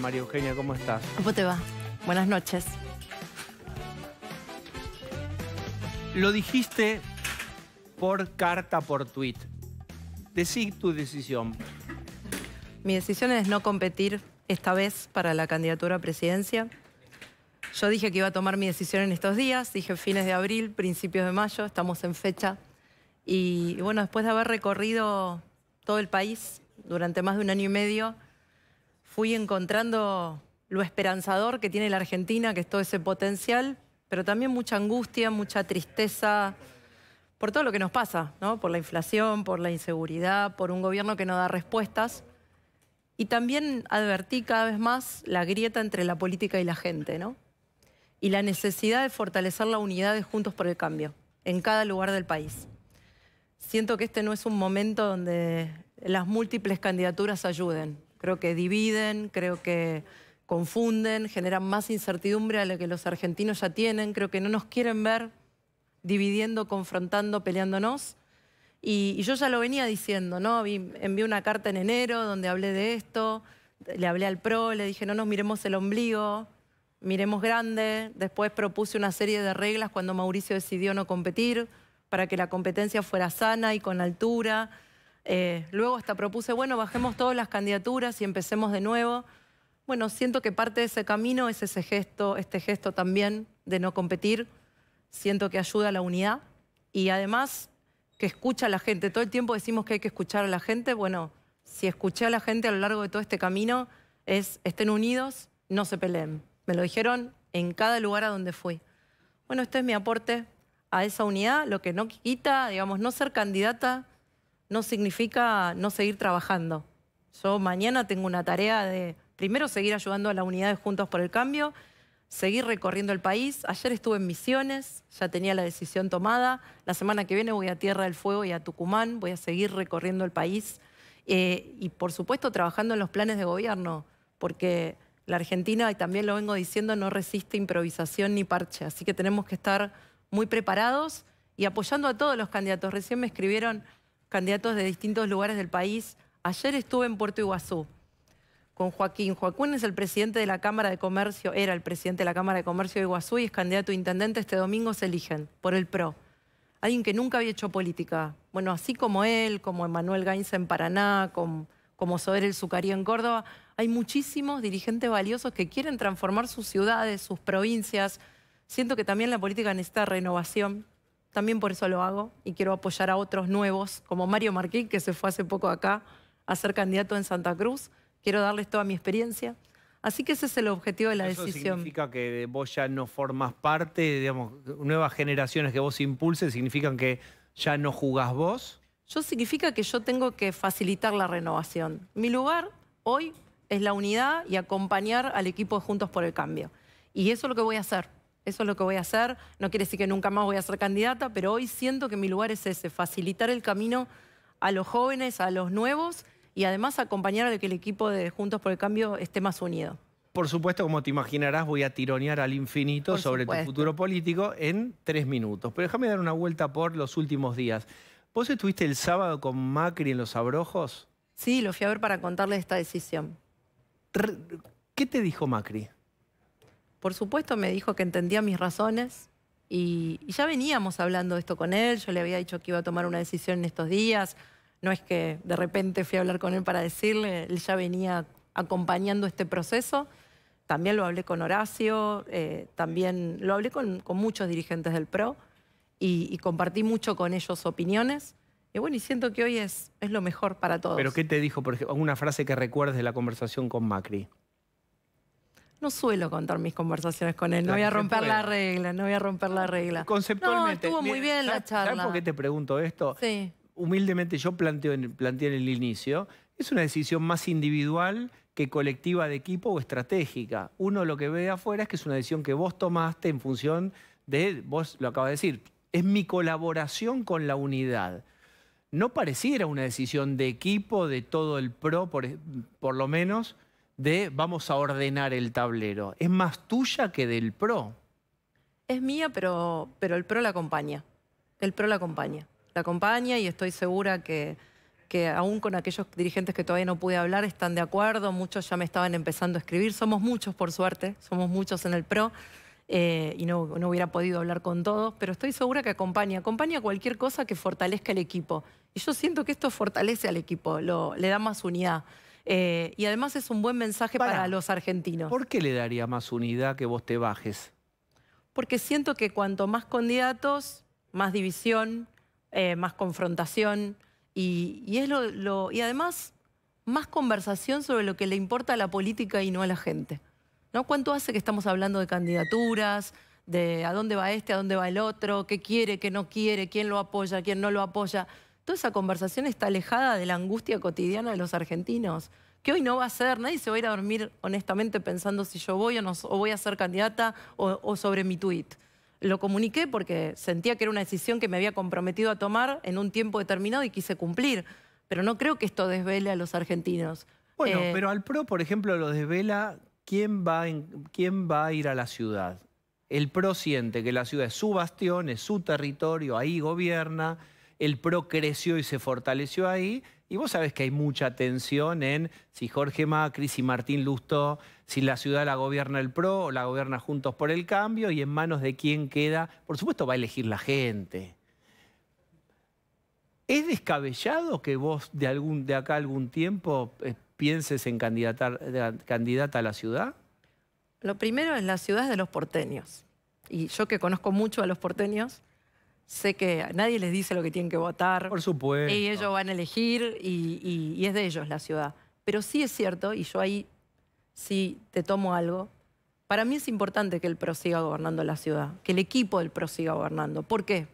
María Eugenia, ¿cómo estás? ¿Cómo te va? Buenas noches. Lo dijiste por carta, por tweet. Decí tu decisión. Mi decisión es no competir esta vez para la candidatura a presidencia. Yo dije que iba a tomar mi decisión en estos días, dije fines de abril, principios de mayo, estamos en fecha. Y bueno, después de haber recorrido todo el país durante más de un año y medio, fui encontrando lo esperanzador que tiene la Argentina, que es todo ese potencial, pero también mucha angustia, mucha tristeza por todo lo que nos pasa, ¿no? por la inflación, por la inseguridad, por un gobierno que no da respuestas. Y también advertí cada vez más la grieta entre la política y la gente, ¿no? y la necesidad de fortalecer la unidad de Juntos por el Cambio en cada lugar del país. Siento que este no es un momento donde las múltiples candidaturas ayuden. Creo que dividen, creo que confunden, generan más incertidumbre a lo que los argentinos ya tienen. Creo que no nos quieren ver dividiendo, confrontando, peleándonos. Y, yo ya lo venía diciendo, ¿no? Envié una carta en enero donde hablé de esto, le hablé al PRO, le dije, no nos miremos el ombligo, miremos grande. Después propuse una serie de reglas cuando Mauricio decidió no competir para que la competencia fuera sana y con altura. Eh, luego hasta propuse, bueno, bajemos todas las candidaturas y empecemos de nuevo. Bueno, siento que parte de ese camino es ese gesto, este gesto también de no competir. Siento que ayuda a la unidad y además que escucha a la gente. Todo el tiempo decimos que hay que escuchar a la gente. Bueno, si escuché a la gente a lo largo de todo este camino, es estén unidos, no se peleen. Me lo dijeron en cada lugar a donde fui. Bueno, este es mi aporte a esa unidad, lo que no quita, digamos, no ser candidata no significa no seguir trabajando. Yo mañana tengo una tarea de, primero, seguir ayudando a la unidad de Juntos por el Cambio, seguir recorriendo el país. Ayer estuve en Misiones, ya tenía la decisión tomada. La semana que viene voy a Tierra del Fuego y a Tucumán, voy a seguir recorriendo el país. Eh, y, por supuesto, trabajando en los planes de gobierno, porque la Argentina, y también lo vengo diciendo, no resiste improvisación ni parche. Así que tenemos que estar muy preparados y apoyando a todos los candidatos. Recién me escribieron candidatos de distintos lugares del país. Ayer estuve en Puerto Iguazú con Joaquín. Joaquín es el presidente de la Cámara de Comercio, era el presidente de la Cámara de Comercio de Iguazú y es candidato a intendente. Este domingo se eligen por el PRO. Alguien que nunca había hecho política. Bueno, así como él, como Emanuel Gainza en Paraná, como, como el Zucarí en Córdoba, hay muchísimos dirigentes valiosos que quieren transformar sus ciudades, sus provincias. Siento que también la política necesita renovación también por eso lo hago y quiero apoyar a otros nuevos, como Mario Marquín, que se fue hace poco acá a ser candidato en Santa Cruz. Quiero darles toda mi experiencia. Así que ese es el objetivo de la ¿Eso decisión. significa que vos ya no formas parte, digamos, nuevas generaciones que vos impulses significan que ya no jugás vos? Yo significa que yo tengo que facilitar la renovación. Mi lugar hoy es la unidad y acompañar al equipo de Juntos por el Cambio. Y eso es lo que voy a hacer eso es lo que voy a hacer, no quiere decir que nunca más voy a ser candidata, pero hoy siento que mi lugar es ese, facilitar el camino a los jóvenes, a los nuevos y además acompañar a que el equipo de Juntos por el Cambio esté más unido. Por supuesto, como te imaginarás, voy a tironear al infinito sobre tu futuro político en tres minutos. Pero déjame dar una vuelta por los últimos días. ¿Vos estuviste el sábado con Macri en Los Abrojos? Sí, lo fui a ver para contarle esta decisión. ¿Qué te dijo Macri? Por supuesto me dijo que entendía mis razones y, ya veníamos hablando esto con él, yo le había dicho que iba a tomar una decisión en estos días, no es que de repente fui a hablar con él para decirle, él ya venía acompañando este proceso. También lo hablé con Horacio, eh, también lo hablé con, muchos dirigentes del PRO y, compartí mucho con ellos opiniones. Y bueno, y siento que hoy es, es lo mejor para todos. ¿Pero qué te dijo, por ejemplo, alguna frase que recuerdes de la conversación con Macri? no suelo contar mis conversaciones con él. No voy a romper la regla, no voy a romper la regla. Conceptualmente. No, estuvo muy bien la charla. por qué te pregunto esto? Sí. Humildemente yo planteé en el inicio, es una decisión más individual que colectiva de equipo o estratégica. Uno lo que ve afuera es que es una decisión que vos tomaste en función de, vos lo acabas de decir, es mi colaboración con la unidad. No pareciera una decisión de equipo, de todo el PRO, por lo menos, de vamos a ordenar el tablero. Es más tuya que del pro. Es mía, pero, pero el pro la acompaña. El pro la acompaña. La acompaña y estoy segura que, que aún con aquellos dirigentes que todavía no pude hablar están de acuerdo. Muchos ya me estaban empezando a escribir. Somos muchos, por suerte. Somos muchos en el pro. Eh, y no, no, hubiera podido hablar con todos, pero estoy segura que acompaña, acompaña cualquier cosa que fortalezca el equipo. Y yo siento que esto fortalece al equipo, le da más unidad. Eh, y además es un buen mensaje para, los argentinos. ¿Por qué le daría más unidad que vos te bajes? Porque siento que cuanto más candidatos, más división, eh, más confrontación y, además más conversación sobre lo que le importa a la política y no a la gente. ¿no? ¿Cuánto hace que estamos hablando de candidaturas, de a dónde va este, a dónde va el otro, qué quiere, qué no quiere, quién lo apoya, quién no lo apoya? toda esa conversación está alejada de la angustia cotidiana de los argentinos, que hoy no va a ser, nadie se va a ir a dormir honestamente pensando si yo voy o, no, voy a ser candidata o, sobre mi tuit. Lo comuniqué porque sentía que era una decisión que me había comprometido a tomar en un tiempo determinado y quise cumplir. Pero no creo que esto desvele a los argentinos. Bueno, eh, pero al PRO, por ejemplo, lo desvela quién va, quién va a ir a la ciudad. El PRO siente que la ciudad es su bastión, es su territorio, ahí gobierna el PRO creció y se fortaleció ahí. Y vos sabés que hay mucha tensión en si Jorge Macri, y Martín Lustó, si la ciudad la gobierna el PRO o la gobierna Juntos por el Cambio y en manos de quién queda. Por supuesto va a elegir la gente. ¿Es descabellado que vos de, algún, de acá algún tiempo eh, pienses en candidatar, candidata a la ciudad? Lo primero es la ciudad de los porteños. Y yo que conozco mucho a los porteños, sé que nadie les dice lo que tienen que votar. Por supuesto. Y ellos van a elegir y, es de ellos la ciudad. Pero sí es cierto, y yo ahí sí te tomo algo, para mí es importante que el PRO siga gobernando la ciudad, que el equipo del PRO siga gobernando. ¿Por qué?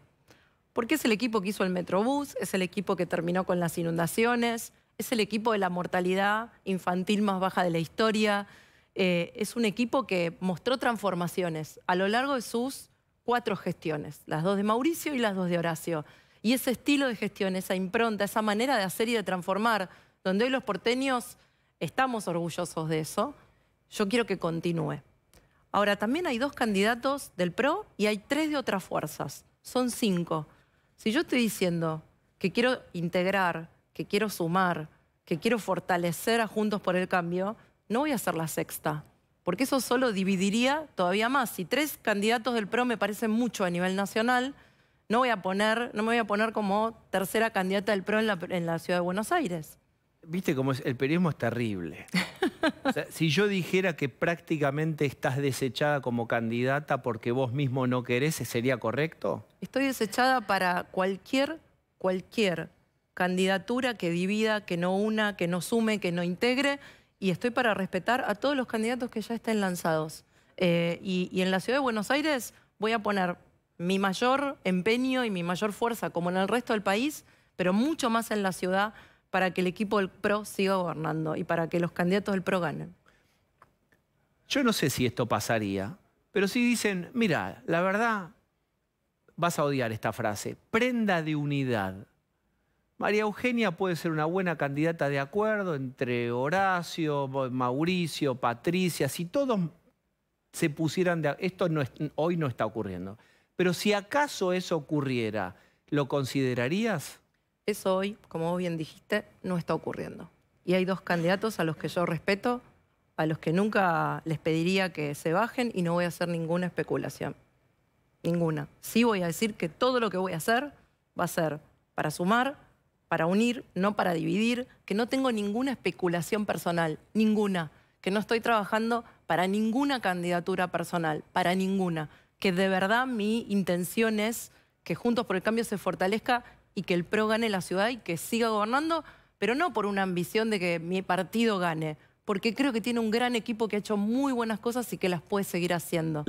Porque es el equipo que hizo el Metrobús, es el equipo que terminó con las inundaciones, es el equipo de la mortalidad infantil más baja de la historia, eh, es un equipo que mostró transformaciones a lo largo de sus cuatro gestiones, las dos de Mauricio y las dos de Horacio. Y ese estilo de gestión, esa impronta, esa manera de hacer y de transformar, donde hoy los porteños estamos orgullosos de eso, yo quiero que continúe. Ahora, también hay dos candidatos del PRO y hay tres de otras fuerzas. Son cinco. Si yo estoy diciendo que quiero integrar, que quiero sumar, que quiero fortalecer a Juntos por el Cambio, no voy a ser la sexta porque eso solo dividiría todavía más. Si tres candidatos del PRO me parecen mucho a nivel nacional, no, voy a poner, no me voy a poner como tercera candidata del PRO en la, ciudad de Buenos Aires. Viste cómo es, el periodismo es terrible. si yo dijera que prácticamente estás desechada como candidata porque vos mismo no querés, ¿sería correcto? Estoy desechada para cualquier, cualquier candidatura que divida, que no una, que no sume, que no integre y estoy para respetar a todos los candidatos que ya estén lanzados. Eh, y, en la ciudad de Buenos Aires voy a poner mi mayor empeño y mi mayor fuerza, como en el resto del país, pero mucho más en la ciudad, para que el equipo del PRO siga gobernando y para que los candidatos del PRO ganen. Yo no sé si esto pasaría, pero si dicen, mira, la verdad, vas a odiar esta frase, prenda de unidad. María Eugenia puede ser una buena candidata de acuerdo entre Horacio, Mauricio, Patricia, si todos se pusieran de esto hoy no está ocurriendo. Pero si acaso eso ocurriera, ¿lo considerarías? Eso hoy, como vos bien dijiste, no está ocurriendo. Y hay dos candidatos a los que yo respeto, a los que nunca les pediría que se bajen y no voy a hacer ninguna especulación. Ninguna. Sí voy a decir que todo lo que voy a hacer va a ser para sumar, para unir, no para dividir, que no tengo ninguna especulación personal, ninguna, que no estoy trabajando para ninguna candidatura personal, para ninguna, que de verdad mi intención es que Juntos por el Cambio se fortalezca y que el PRO gane la ciudad y que siga gobernando, pero no por una ambición de que mi partido gane, porque creo que tiene un gran equipo que ha hecho muy buenas cosas y que las puede seguir haciendo.